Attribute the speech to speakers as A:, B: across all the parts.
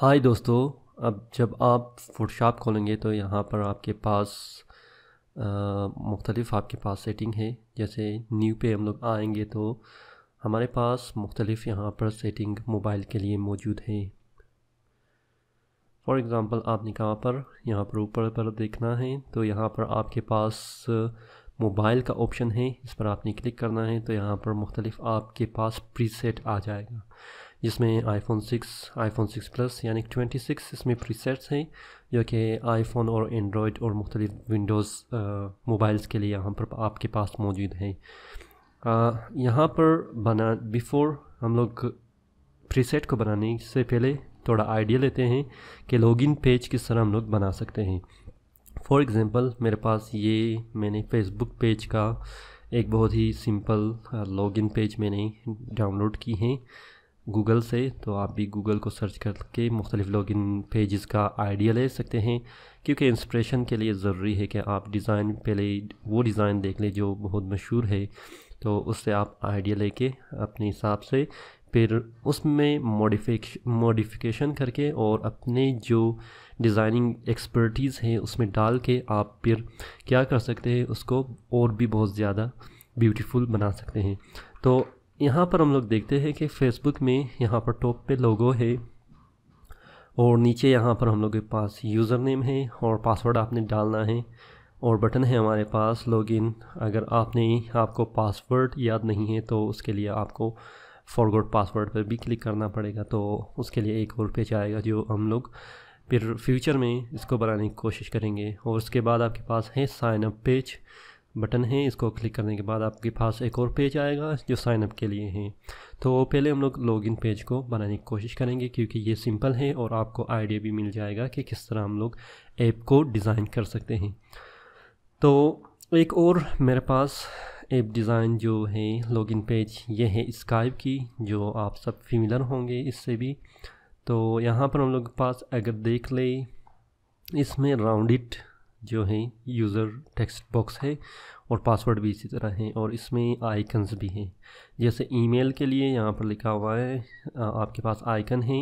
A: हाय दोस्तों अब जब आप फोटोशॉप खोलेंगे तो यहाँ पर आपके पास मुख्तलिफ़ आपके पास सेटिंग है जैसे न्यू पे हम लोग आएंगे तो हमारे पास मुख्तलिफ़ यहाँ पर सेटिंग मोबाइल के लिए मौजूद है फॉर एग्ज़ाम्पल आपने कहाँ पर यहाँ पर ऊपर पर देखना है तो यहाँ पर आपके पास मोबाइल का ऑप्शन है इस पर आपने क्लिक करना है तो यहाँ पर मुख्तलिफ़ आपके पास प्रीसेट आ जाएगा जिसमें आईफोन 6 आईफोन 6 प्लस यानी 26 इसमें प्रीसेट्स हैं जो कि आईफोन और एंड्रॉयड और मुख्तलिफ विंडोज़ मोबाइल्स के लिए यहाँ पर आपके पास मौजूद हैं यहाँ पर बना बिफोर हम लोग प्रीसेट को बनाने से पहले थोड़ा आइडिया लेते हैं कि लॉगिन पेज किस तरह हम लोग बना सकते हैं फॉर एग्ज़ाम्पल मेरे पास ये मैंने फेसबुक पेज का एक बहुत ही सिंपल लॉगिन पेज मैंने डाउनलोड की हैं गूगल से तो आप भी गूगल को सर्च करके मुख्तलिफ़ इन पेजेस का आइडिया ले सकते हैं क्योंकि इंस्परेशन के लिए ज़रूरी है कि आप डिज़ाइन पहले वो डिज़ाइन देख लें जो बहुत मशहूर है तो उससे आप आइडिया लेके अपने हिसाब से फिर उसमें मॉडिफिक मॉडिफिकेशन करके और अपने जो डिज़ाइनिंग एक्सपर्टीज़ हैं उसमें डाल के आप फिर क्या कर सकते हैं उसको और भी बहुत ज़्यादा ब्यूटीफुल बना सकते हैं तो यहाँ पर हम लोग देखते हैं कि फेसबुक में यहाँ पर टॉप पे लोगो है और नीचे यहाँ पर हम लोग के पास यूज़र नेम है और पासवर्ड आपने डालना है और बटन है हमारे पास लॉगिन अगर आपने आपको पासवर्ड याद नहीं है तो उसके लिए आपको फॉरवर्ड पासवर्ड पर भी क्लिक करना पड़ेगा तो उसके लिए एक और पेज आएगा जो हम लोग फिर फ्यूचर में इसको बनाने की कोशिश करेंगे और उसके बाद आपके पास है साइनअप पेज बटन है इसको क्लिक करने के बाद आपके पास एक और पेज आएगा जो साइनअप के लिए है तो पहले हम लोग लॉगिन पेज को बनाने की कोशिश करेंगे क्योंकि ये सिंपल है और आपको आइडिया भी मिल जाएगा कि किस तरह हम लोग ऐप को डिज़ाइन कर सकते हैं तो एक और मेरे पास ऐप डिज़ाइन जो है लॉगिन पेज ये है स्काइप की जो आप सब फीमिलर होंगे इससे भी तो यहाँ पर हम लोग के पास अगर देख ले इसमें राउंड इट जो है यूज़र टेक्स्ट बॉक्स है और पासवर्ड भी इसी तरह हैं और इसमें आइकन्स भी हैं जैसे ईमेल के लिए यहाँ पर लिखा हुआ है आपके पास आइकन है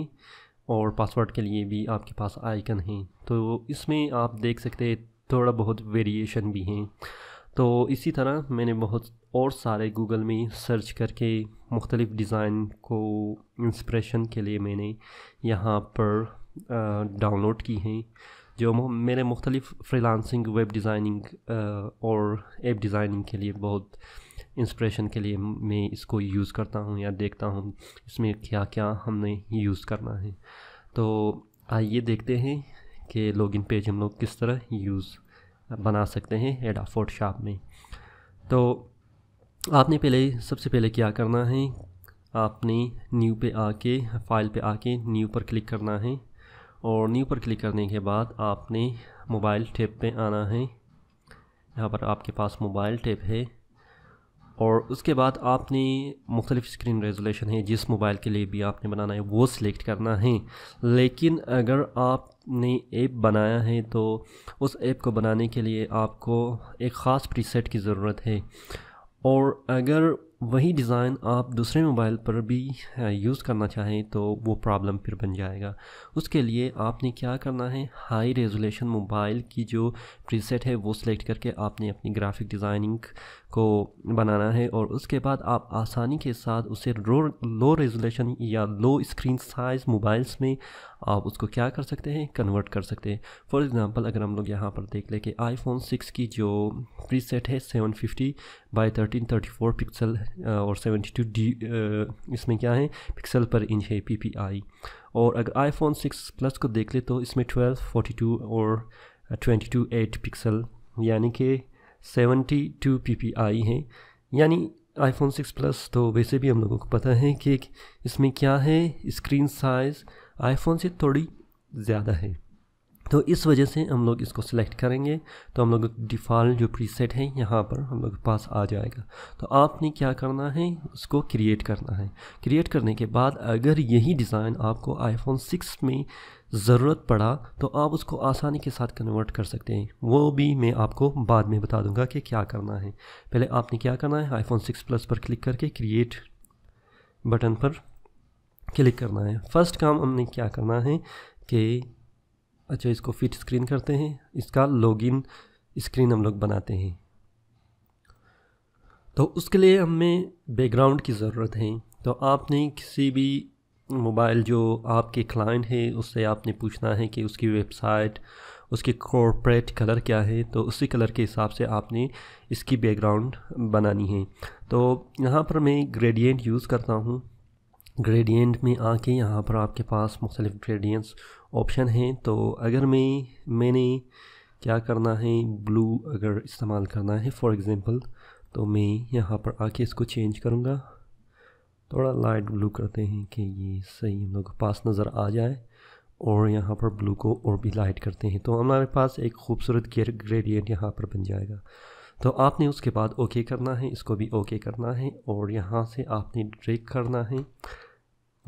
A: और पासवर्ड के लिए भी आपके पास आइकन है तो इसमें आप देख सकते हैं थोड़ा बहुत वेरिएशन भी हैं तो इसी तरह मैंने बहुत और सारे गूगल में सर्च करके मुख्तलिफ़ डिज़ाइन को इंस्प्रेशन के लिए मैंने यहाँ पर डाउनलोड की हैं जो मेरे मुख्तलिफ फ्रीलांसिंग वेब डिज़ाइनिंग और एप डिज़ाइनिंग के लिए बहुत इंस्पिरेशन के लिए मैं इसको यूज़ करता हूँ या देखता हूँ इसमें क्या क्या हमने यूज़ करना है तो आइए देखते हैं कि लॉगिन पेज हम लोग किस तरह यूज़ बना सकते हैं एडा फोटोशॉप में तो आपने पहले सबसे पहले क्या करना है आपने न्यू पे आके फाइल पे आके न्यू पर क्लिक करना है और न्यू पर क्लिक करने के बाद आपने मोबाइल टेप पे आना है यहाँ पर आपके पास मोबाइल टेप है और उसके बाद आपने मुख्तलिफ स्क्रीन रेजोलेशन है जिस मोबाइल के लिए भी आपने बनाना है वो सिलेक्ट करना है लेकिन अगर आपने ऐप बनाया है तो उस ऐप को बनाने के लिए आपको एक ख़ास प्रीसेट की ज़रूरत है और अगर वही डिज़ाइन आप दूसरे मोबाइल पर भी यूज़ करना चाहें तो वो प्रॉब्लम फिर बन जाएगा उसके लिए आपने क्या करना है हाई रेजोलेशन मोबाइल की जो प्रीसेट है वो सिलेक्ट करके आपने अपनी ग्राफिक डिज़ाइनिंग को बनाना है और उसके बाद आप आसानी के साथ उसे रो लो रेजोलेशन या लो स्क्रीन साइज़ मोबाइल्स में आप उसको क्या कर सकते हैं कन्वर्ट कर सकते हैं फॉर एग्ज़ाम्पल अगर हम लोग यहाँ पर देख लें कि आईफोन 6 की जो प्री सेट है 750 fifty by thirteen thirty four pixel और 72 डी इसमें क्या है पिक्सल पर इंच है आई और अगर आईफोन 6 प्लस को देख ले तो इसमें 12 टू और टू एट पिक्सल यानी कि 72 ppi है यानी आईफोन 6 प्लस तो वैसे भी हम लोगों को पता है कि इसमें क्या है स्क्रीन साइज़ आईफोन से थोड़ी ज़्यादा है तो इस वजह से हम लोग इसको सिलेक्ट करेंगे तो हम लोग डिफ़ॉल्ट जो प्रीसेट है यहाँ पर हम लोग पास आ जाएगा तो आपने क्या करना है उसको क्रिएट करना है क्रिएट करने के बाद अगर यही डिज़ाइन आपको आईफोन 6 में ज़रूरत पड़ा तो आप उसको आसानी के साथ कन्वर्ट कर सकते हैं वो भी मैं आपको बाद में बता दूंगा कि क्या करना है पहले आपने क्या करना है आईफोन सिक्स प्लस पर क्लिक करके क्रिएट बटन पर क्लिक करना है फर्स्ट काम हमने क्या करना है कि अच्छा इसको फिट स्क्रीन करते हैं इसका लॉगिन स्क्रीन हम लोग बनाते हैं तो उसके लिए हमें बैकग्राउंड की ज़रूरत है तो आपने किसी भी मोबाइल जो आपके क्लाइंट है उससे आपने पूछना है कि उसकी वेबसाइट उसके कॉरपोरेट कलर क्या है तो उसी कलर के हिसाब से आपने इसकी बैकग्राउंड बनानी है तो यहाँ पर मैं ग्रेडियंट यूज़ करता हूँ ग्रेडियंट में आके यहाँ पर आपके पास मुख्तलिफ़ ग्रेडियंट्स ऑप्शन हैं तो अगर मैं मैंने क्या करना है ब्लू अगर इस्तेमाल करना है फॉर एग्ज़ाम्पल तो मैं यहाँ पर आके इसको चेंज करूँगा थोड़ा लाइट ब्लू करते हैं कि ये सही हम लोग पास नज़र आ जाए और यहाँ पर ब्लू को और भी लाइट करते हैं तो हमारे पास एक खूबसूरत ग्रेडियंट यहाँ पर बन जाएगा तो आपने उसके बाद ओके करना है इसको भी ओके करना है और यहाँ से आपने ड्रेक करना है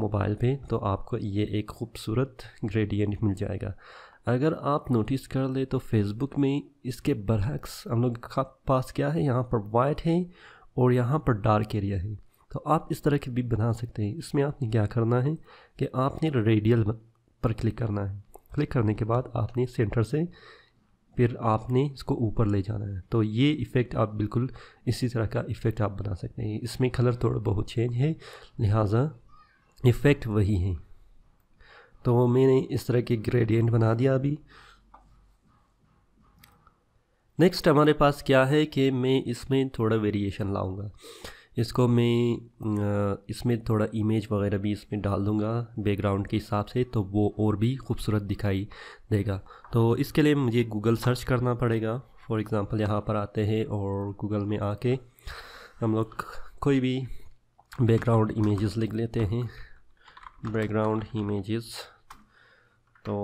A: मोबाइल पे तो आपको ये एक खूबसूरत ग्रेडियंट मिल जाएगा अगर आप नोटिस कर ले तो फेसबुक में इसके बरहक्स हम लोग का पास क्या है यहाँ पर वाइट है और यहाँ पर डार्क एरिया है तो आप इस तरह की बिप बना सकते हैं इसमें आपने क्या करना है कि आपने रेडियल पर क्लिक करना है क्लिक करने के बाद आपने सेंटर से फिर आपने इसको ऊपर ले जाना है तो ये इफ़ेक्ट आप बिल्कुल इसी तरह का इफ़ेक्ट आप बना सकते हैं इसमें कलर थोड़ा बहुत चेंज है लिहाजा इफ़ेक्ट वही है तो मैंने इस तरह के ग्रेडियंट बना दिया अभी नेक्स्ट हमारे पास क्या है कि मैं इसमें थोड़ा वेरिएशन लाऊंगा इसको मैं इसमें थोड़ा इमेज वगैरह भी इसमें डाल दूँगा बैकग्राउंड के हिसाब से तो वो और भी खूबसूरत दिखाई देगा तो इसके लिए मुझे गूगल सर्च करना पड़ेगा फॉर एग्ज़ाम्पल यहाँ पर आते हैं और गूगल में आके हम लोग कोई भी बैकग्राउंड इमेजेस लिख लेते हैं बैकग्राउंड इमेजेस तो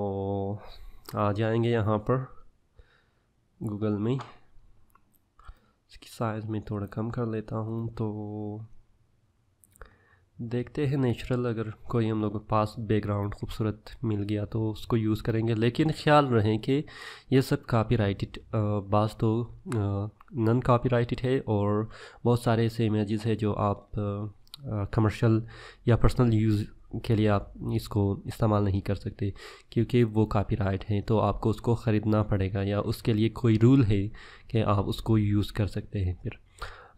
A: आ जाएंगे यहाँ पर गूगल में इसकी साइज़ में थोड़ा कम कर लेता हूँ तो देखते हैं नेचुरल अगर कोई हम लोगों के पास बैकग्राउंड खूबसूरत मिल गया तो उसको यूज़ करेंगे लेकिन ख्याल रहें कि ये सब कापी राइटेड तो नन कापी राइटेड है और बहुत सारे ऐसे इमेजेस है जो आप कमर्शल या पर्सनल यूज़ के लिए आप इसको इस्तेमाल नहीं कर सकते क्योंकि वो कॉपीराइट हैं तो आपको उसको ख़रीदना पड़ेगा या उसके लिए कोई रूल है कि आप उसको यूज़ कर सकते हैं फिर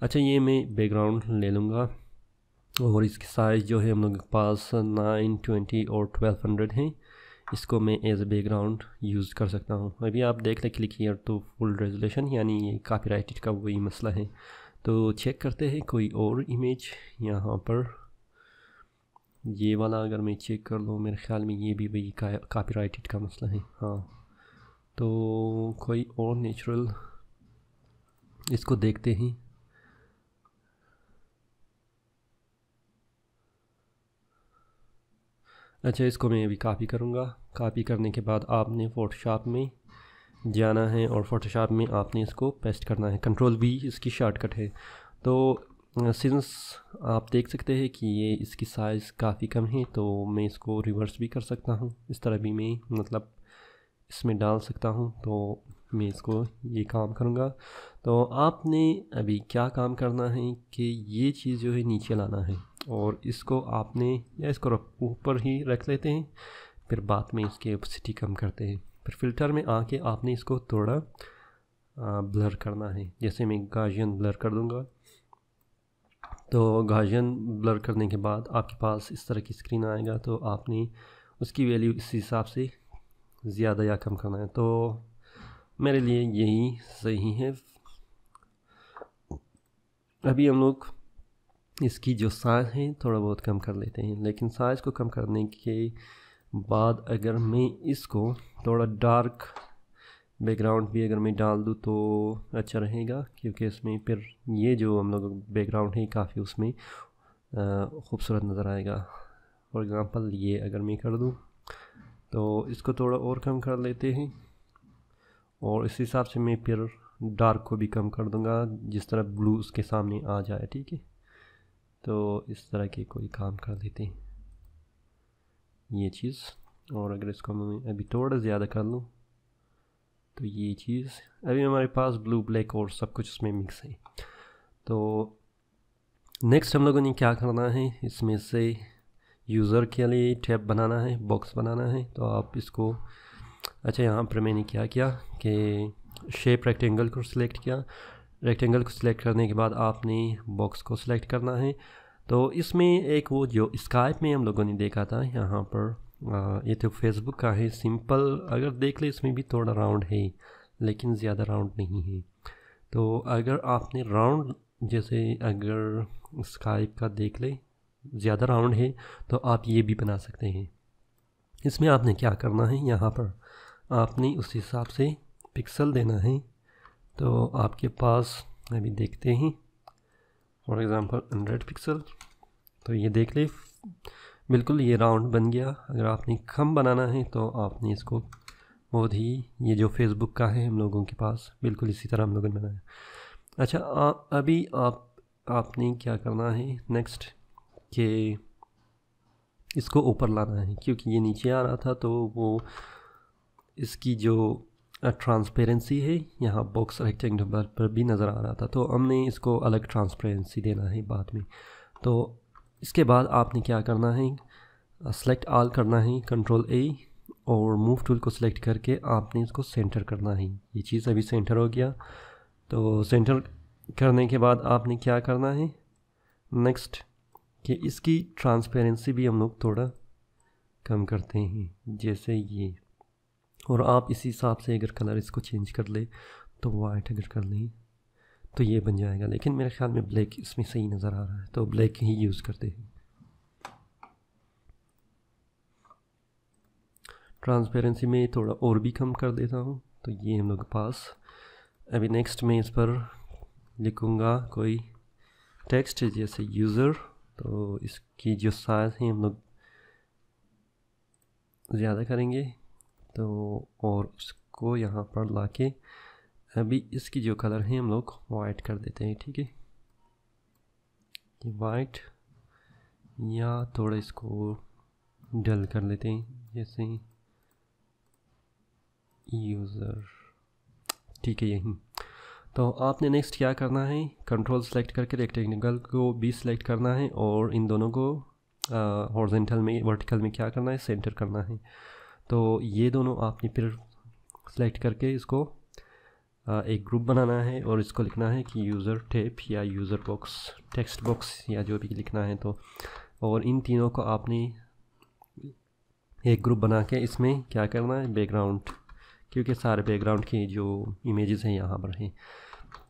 A: अच्छा ये मैं बैकग्राउंड ले लूँगा और इसकी साइज़ जो है हम लोग के पास नाइन ट्वेंटी और ट्वेल्व हंड्रेड हैं इसको मैं एज ए बैकग्राउंड यूज़ कर सकता हूँ अभी आप देख लें क्लिक तो फुल रेजोलेशन यानी ये कॉपीराइटेड का वही मसला है तो चेक करते हैं कोई और इमेज यहाँ पर ये वाला अगर मैं चेक कर लूँ मेरे ख्याल में ये भी वही कॉपीराइटेड का मसला है हाँ तो कोई और नेचुरल इसको देखते हैं अच्छा इसको मैं अभी कापी करूँगा कापी करने के बाद आपने फ़ोटोशॉप में जाना है और फ़ोटोशॉप में आपने इसको पेस्ट करना है कंट्रोल वी इसकी शॉर्टकट है तो सिंस आप देख सकते हैं कि ये इसकी साइज़ काफ़ी कम है तो मैं इसको रिवर्स भी कर सकता हूँ इस तरह भी मैं मतलब इसमें डाल सकता हूँ तो मैं इसको ये काम करूँगा तो आपने अभी क्या काम करना है कि ये चीज़ जो है नीचे लाना है और इसको आपने या इसको ऊपर ही रख लेते हैं फिर बाद में इसकी ओपसिटी कम करते हैं फिर फिल्टर में आके आपने इसको थोड़ा ब्लर करना है जैसे मैं गार्जियन ब्लर कर दूँगा तो गार्जियन ब्लर करने के बाद आपके पास इस तरह की स्क्रीन आएगा तो आपने उसकी वैल्यू इस हिसाब से ज़्यादा या कम करना है तो मेरे लिए यही सही है अभी हम लोग इसकी जो साइज है थोड़ा बहुत कम कर लेते हैं लेकिन साइज़ को कम करने के बाद अगर मैं इसको थोड़ा डार्क बैकग्राउंड भी अगर मैं डाल दूँ तो अच्छा रहेगा क्योंकि इसमें फिर ये जो हम लोग बैकग्राउंड है काफ़ी उसमें खूबसूरत नज़र आएगा फॉर एग्ज़ाम्पल ये अगर मैं कर दूँ तो इसको थोड़ा और कम कर लेते हैं और इस हिसाब से मैं फिर डार्क को भी कम कर दूँगा जिस तरह ब्लू उसके सामने आ जाए ठीक है तो इस तरह के कोई काम कर देते हैं ये चीज़ और अगर इसको मैं अभी थोड़ा ज़्यादा कर लूँ तो ये चीज़ अभी हमारे पास ब्लू ब्लैक और सब कुछ उसमें मिक्स है तो नेक्स्ट हम लोगों ने क्या करना है इसमें से यूज़र के लिए टैब बनाना है बॉक्स बनाना है तो आप इसको अच्छा यहाँ पर मैंने क्या किया कि शेप रेक्टेंगल को सिलेक्ट किया रेक्टेंगल को सिलेक्ट करने के बाद आपने बॉक्स को सिलेक्ट करना है तो इसमें एक वो जो स्काइप में हम लोगों ने देखा था यहाँ पर ये तो फेसबुक का है सिंपल अगर देख ले इसमें भी थोड़ा राउंड है लेकिन ज़्यादा राउंड नहीं है तो अगर आपने राउंड जैसे अगर स्काइप का देख ले ज़्यादा राउंड है तो आप ये भी बना सकते हैं इसमें आपने क्या करना है यहाँ पर आपने उस हिसाब से पिक्सल देना है तो आपके पास अभी देखते हैं फॉर एग्ज़ाम्पल हंड्रेड पिक्सल तो ये देख ले बिल्कुल ये राउंड बन गया अगर आपने खम बनाना है तो आपने इसको बहुत ही ये जो फेसबुक का है हम लोगों के पास बिल्कुल इसी तरह हम लोगों ने बनाया अच्छा आ, अभी आप आपने क्या करना है नेक्स्ट के इसको ऊपर लाना है क्योंकि ये नीचे आ रहा था तो वो इसकी जो ट्रांसपेरेंसी है यहाँ बॉक्स रेक्टेंगल पर भी नज़र आ रहा था तो हमने इसको अलग ट्रांसपेरेंसी देना है बाद में तो इसके बाद आपने क्या करना है सेलेक्ट आल करना है कंट्रोल ए और मूव टूल को सिलेक्ट करके आपने इसको सेंटर करना है ये चीज़ अभी सेंटर हो गया तो सेंटर करने के बाद आपने क्या करना है नेक्स्ट कि इसकी ट्रांसपेरेंसी भी हम लोग थोड़ा कम करते हैं जैसे ये और आप इसी हिसाब से अगर कलर इसको चेंज कर ले तो वाइट अगर कर लें तो ये बन जाएगा लेकिन मेरे ख्याल में ब्लैक इसमें सही नज़र आ रहा है तो ब्लैक ही यूज़ करते हैं ट्रांसपेरेंसी में थोड़ा और भी कम कर देता हूँ तो ये हम लोग के पास अभी नेक्स्ट मैं इस पर लिखूँगा कोई टेक्स्ट जैसे यूज़र तो इसकी जो साइज़ है हम लोग ज़्यादा करेंगे तो और उसको यहाँ पर लाके अभी इसकी जो कलर है हम लोग वाइट कर देते हैं ठीक है ये वाइट या थोड़ा इसको डल कर लेते हैं जैसे यूज़र ठीक है यहीं तो आपने नेक्स्ट क्या करना है कंट्रोल सेलेक्ट करके रेक्टेंगल को भी सेलेक्ट करना है और इन दोनों को हॉर्जेंटल में वर्टिकल में क्या करना है सेंटर करना है तो ये दोनों आपने फिर सेलेक्ट करके इसको एक ग्रुप बनाना है और इसको लिखना है कि यूज़र टेप या यूज़र बॉक्स टेक्स्ट बॉक्स या जो भी लिखना है तो और इन तीनों को आपने एक ग्रुप बना के इसमें क्या करना है बैकग्राउंड क्योंकि सारे बैकग्राउंड के जो इमेजेस हैं यहाँ पर हैं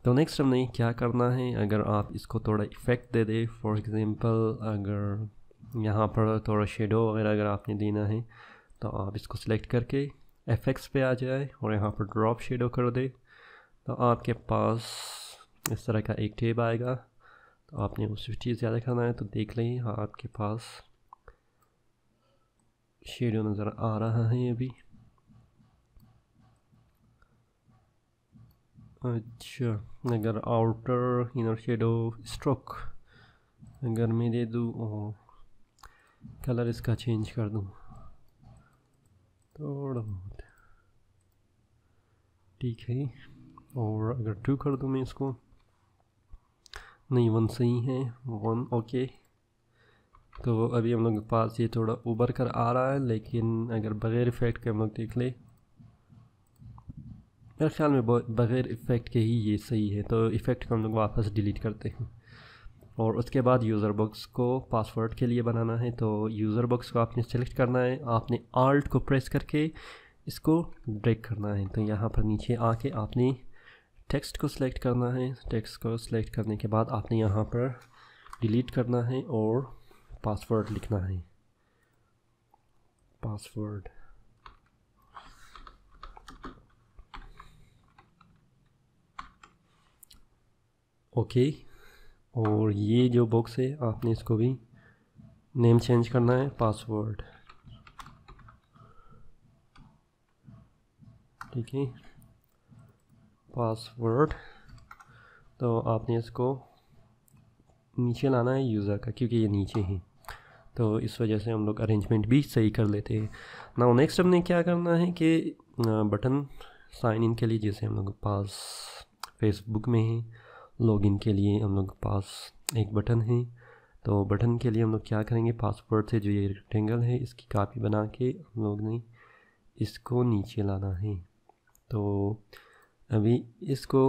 A: तो नेक्स्ट हमने क्या करना है अगर आप इसको थोड़ा इफ़ेक्ट दे दें फॉर एग्ज़ाम्पल अगर यहाँ पर थोड़ा शेडो वगैरह अगर आपने देना है तो आप इसको सिलेक्ट करके एफेक्ट्स पे आ जाए और यहाँ पर ड्रॉप शेडो कर दे तो आपके पास इस तरह का एक टेब आएगा तो आपने उस चीज़ ज़्यादा खाना है तो देख लें हाँ आपके पास शेडो नज़र आ रहा है अभी अच्छा अगर आउटर इनर शेडो स्ट्रोक अगर मैं दे दूँ और कलर इसका चेंज कर दूँ थोड़ा बहुत ठीक है और अगर टू कर दूँ मैं इसको नहीं वन सही है वन ओके तो अभी हम लोग के पास ये थोड़ा उबर कर आ रहा है लेकिन अगर बग़ैर इफ़ेक्ट के हम लोग देख ले मेरे ख्याल में बग़ैर इफ़ेक्ट के ही ये सही है तो इफ़ेक्ट को हम लोग वापस डिलीट करते हैं और उसके बाद यूज़र बॉक्स को पासवर्ड के लिए बनाना है तो यूज़र बॉक्स को आपने सेलेक्ट करना है आपने आल्ट को प्रेस करके इसको ड्रैग करना है तो यहाँ पर नीचे आके आपने टेक्स्ट को सिलेक्ट करना है टेक्स्ट को सिलेक्ट करने के बाद आपने यहाँ पर डिलीट करना है और पासवर्ड लिखना है पासवर्ड ओके और ये जो बॉक्स है आपने इसको भी नेम चेंज करना है पासवर्ड ठीक है पासवर्ड तो आपने इसको नीचे लाना है यूज़र का क्योंकि ये नीचे ही तो इस वजह से हम लोग अरेंजमेंट भी सही कर लेते हैं ना नेक्स्ट हमने क्या करना है कि बटन साइन इन के लिए जैसे हम लोग पास फेसबुक में है लॉग इन के लिए हम लोग पास एक बटन है तो बटन के लिए हम लोग क्या करेंगे पासवर्ड से जो ये रेक्टेंगल है इसकी कापी बना के हम लोग ने इसको नीचे लाना है तो अभी इसको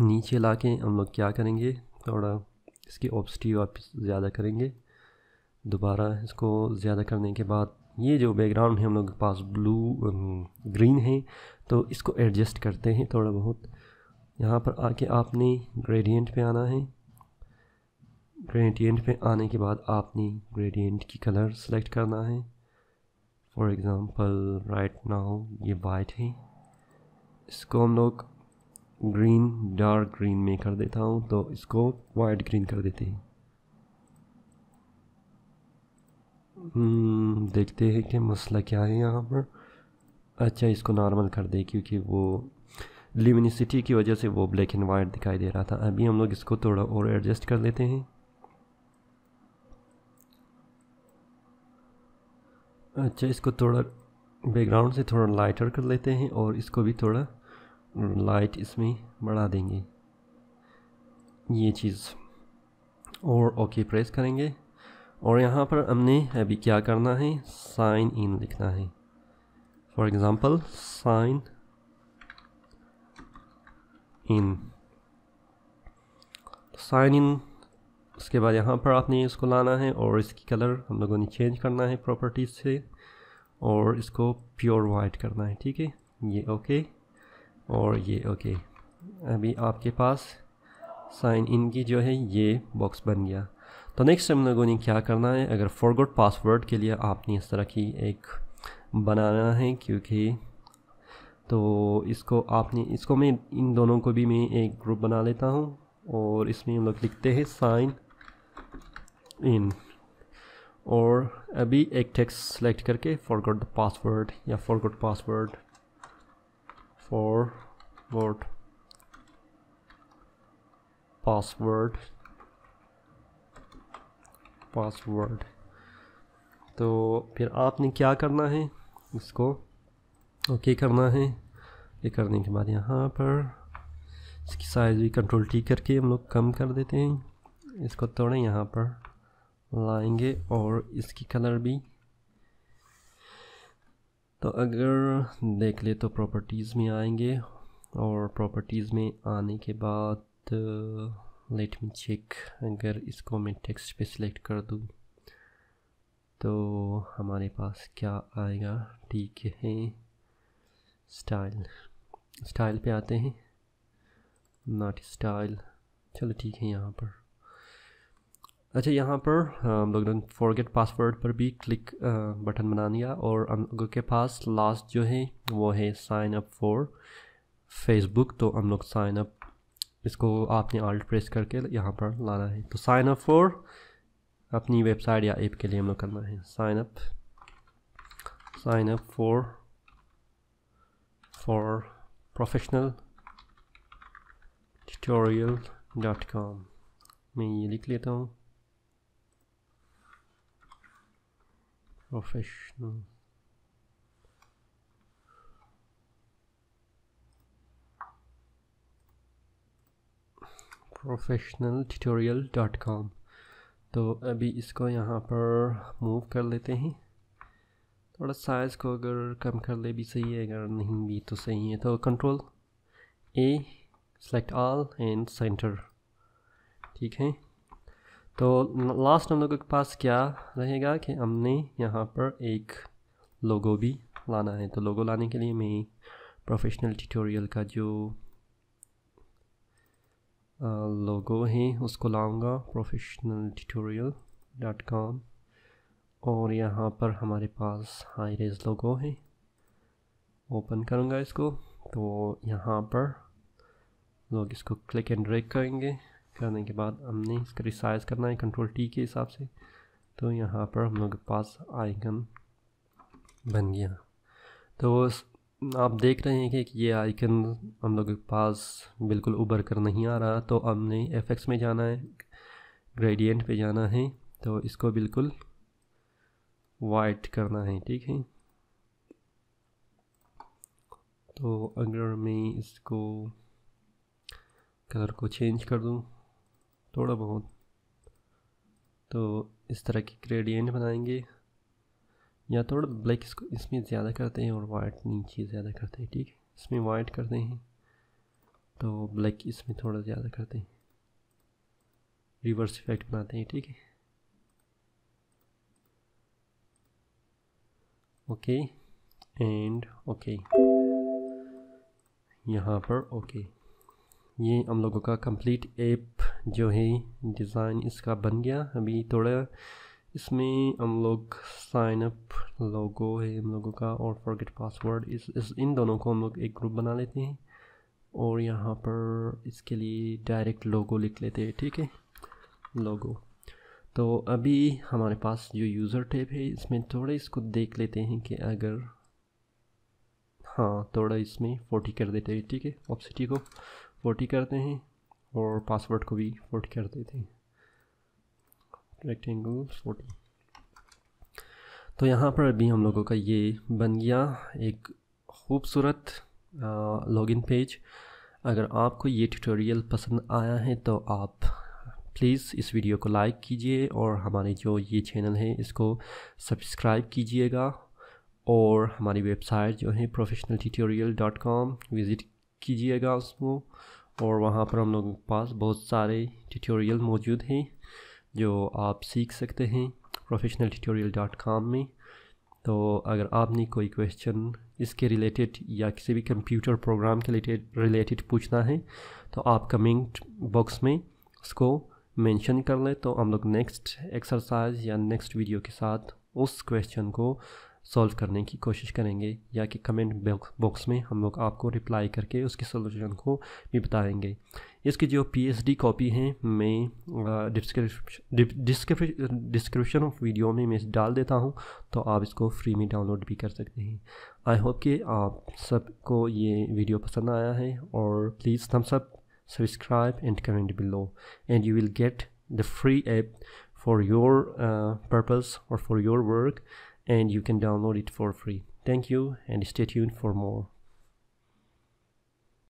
A: नीचे ला के हम लोग क्या करेंगे थोड़ा इसकी ऑप्सटी वापस ज़्यादा करेंगे दोबारा इसको ज़्यादा करने के बाद ये जो बैकग्राउंड है हम लोग के पास ब्लू ग्रीन um, है तो इसको एडजस्ट करते हैं थोड़ा बहुत यहाँ पर आके आपने ग्रेडियंट पे आना है ग्रेडियंट पे आने के बाद आपने ग्रेडियंट की कलर सेलेक्ट करना है फॉर एग्ज़ाम्पल राइट नाउ ये वाइट है इसको हम लोग ग्रीन डार्क ग्रीन में कर देता हूँ तो इसको वाइट ग्रीन कर देते हैं हम्म, देखते हैं कि मसला क्या है यहाँ पर अच्छा इसको नॉर्मल कर दे क्योंकि वो लिमिनिसिटी की वजह से वो ब्लैक एंड वाइट दिखाई दे रहा था अभी हम लोग इसको थोड़ा और एडजस्ट कर लेते हैं अच्छा इसको थोड़ा बैकग्राउंड से थोड़ा लाइटर कर लेते हैं और इसको भी थोड़ा लाइट इसमें बढ़ा देंगे ये चीज़ और ओके प्रेस करेंगे और यहाँ पर हमने अभी क्या करना है साइन इन लिखना है for example sign in sign in उसके बाद यहाँ पर आपने इसको लाना है और इसकी कलर हम लोगों ने चेंज करना है प्रॉपर्टीज से और इसको प्योर वाइट करना है ठीक है ये ओके और ये ओके अभी आपके पास साइन इन की जो है ये बॉक्स बन गया तो नेक्स्ट हम लोगों ने क्या करना है अगर फॉरगोड पासवर्ड के लिए आपने इस तरह की एक बनाना है क्योंकि तो इसको आपने इसको मैं इन दोनों को भी मैं एक ग्रुप बना लेता हूँ और इसमें हम लोग लिखते हैं साइन इन और अभी एक टेक्स्ट सेलेक्ट करके फॉरगॉट द पासवर्ड या forgot password for word password password तो फिर आपने क्या करना है इसको ओके करना है ये करने के बाद यहाँ पर इसकी साइज़ भी कंट्रोल टी करके हम लोग कम कर देते हैं इसको तोड़ें यहाँ पर लाएंगे और इसकी कलर भी तो अगर देख ले तो प्रॉपर्टीज़ में आएंगे और प्रॉपर्टीज़ में आने के बाद लेट मी चेक अगर इसको मैं टेक्स्ट पे सिलेक्ट कर दूँ तो हमारे पास क्या आएगा ठीक है स्टाइल स्टाइल पे आते हैं नॉट स्टाइल चलो ठीक है यहाँ पर अच्छा यहाँ पर हाँ, हम लोग ने फॉरगेट पासवर्ड पर भी क्लिक बटन बना लिया और हम लोगों के पास लास्ट जो है वो है साइन अप फॉर फेसबुक तो हम लोग साइन अप इसको आपने आल्ट प्रेस करके यहाँ पर लाना है तो साइन अप फॉर अपनी वेबसाइट या ऐप के लिए हम लोग करना है sign up sign up for for professional tutorial dot com मैं ये लिख लेता हूँ professional कॉम तो अभी इसको यहाँ पर मूव कर लेते हैं थोड़ा साइज़ को अगर कम कर ले भी सही है अगर नहीं भी तो सही है तो control A select all and centre ठीक है तो लास्ट हम लोगों के पास क्या रहेगा कि हमने यहाँ पर एक लोगो भी लाना है तो लोगो लाने के लिए मैं प्रोफेशनल ट्यूटोरियल का जो लोगो है उसको लाऊंगा प्रोफेशनल ट्यूटोरियल डॉट कॉम और यहाँ पर हमारे पास हाई रेज लोगो है ओपन करूँगा इसको तो यहाँ पर लोग इसको क्लिक एंड ड्रैग करेंगे करने के बाद हमने इसका रिसाइज करना है कंट्रोल टी के हिसाब से तो यहाँ पर हम लोग के पास आइकन बन गया तो आप देख रहे हैं कि ये आइकन हम लोग के पास बिल्कुल उबर कर नहीं आ रहा तो हमने एफ में जाना है ग्रेडियंट पे जाना है तो इसको बिल्कुल वाइट करना है ठीक है तो अगर मैं इसको कलर को चेंज कर दूँ थोड़ा बहुत तो इस तरह की ग्रेडियंट बनाएंगे या थोड़ा ब्लैक इसको इसमें ज़्यादा करते हैं और वाइट नीचे ज़्यादा करते हैं ठीक है इसमें वाइट करते हैं तो ब्लैक इसमें थोड़ा ज़्यादा करते हैं रिवर्स इफेक्ट बनाते हैं ठीक है ओके एंड ओके यहाँ पर ओके okay. ये हम लोगों का कंप्लीट ऐप जो है डिज़ाइन इसका बन गया अभी थोड़ा इसमें हम लोग साइन अप लोगो है हम लोगों का और फॉरगेट पासवर्ड इस, इस इन दोनों को हम लोग एक ग्रुप बना लेते हैं और यहाँ पर इसके लिए डायरेक्ट लोगो लिख लेते हैं ठीक है लोगो तो अभी हमारे पास जो यूज़र टेप है इसमें थोड़ा इसको देख लेते हैं कि अगर हाँ थोड़ा इसमें फोर्टी कर देते हैं ठीक है ऑप्सिटी को फोर्टी करते हैं और पासवर्ड को भी फोर्टी कर देते हैं रेक्टेंगल फोर्टी तो यहाँ पर अभी हम लोगों का ये बन गया एक खूबसूरत लॉगिन पेज अगर आपको ये ट्यूटोरियल पसंद आया है तो आप प्लीज़ इस वीडियो को लाइक कीजिए और हमारे जो ये चैनल है इसको सब्सक्राइब कीजिएगा और हमारी वेबसाइट जो है professional tutorial dot com visit कीजिएगा उसको और वहाँ पर हम लोगों के पास बहुत सारे ट्यूटोरियल मौजूद हैं जो आप सीख सकते हैं प्रोफेशनल ट्यूटोरियल डॉट कॉम में तो अगर आपने कोई क्वेश्चन इसके रिलेटेड या किसी भी कंप्यूटर प्रोग्राम के रिलेटेड रिलेटेड पूछना है तो आप कमेंट बॉक्स में उसको मेंशन कर लें तो हम लोग नेक्स्ट एक्सरसाइज या नेक्स्ट वीडियो के साथ उस क्वेश्चन को सॉल्व करने की कोशिश करेंगे या कि कमेंट बॉक्स में हम लोग आपको रिप्लाई करके उसके सोल्यूशन को भी बताएंगे इसकी जो डी कॉपी है मैं डिस्क्रिप्शन ऑफ वीडियो में मैं डाल देता हूँ तो आप इसको फ्री में डाउनलोड भी कर सकते हैं आई होप कि आप सबको ये वीडियो पसंद आया है और please thumbs up and comment comment below and you will get the free app for your purpose और for your work and you can download it for free. Thank you and stay tuned for more.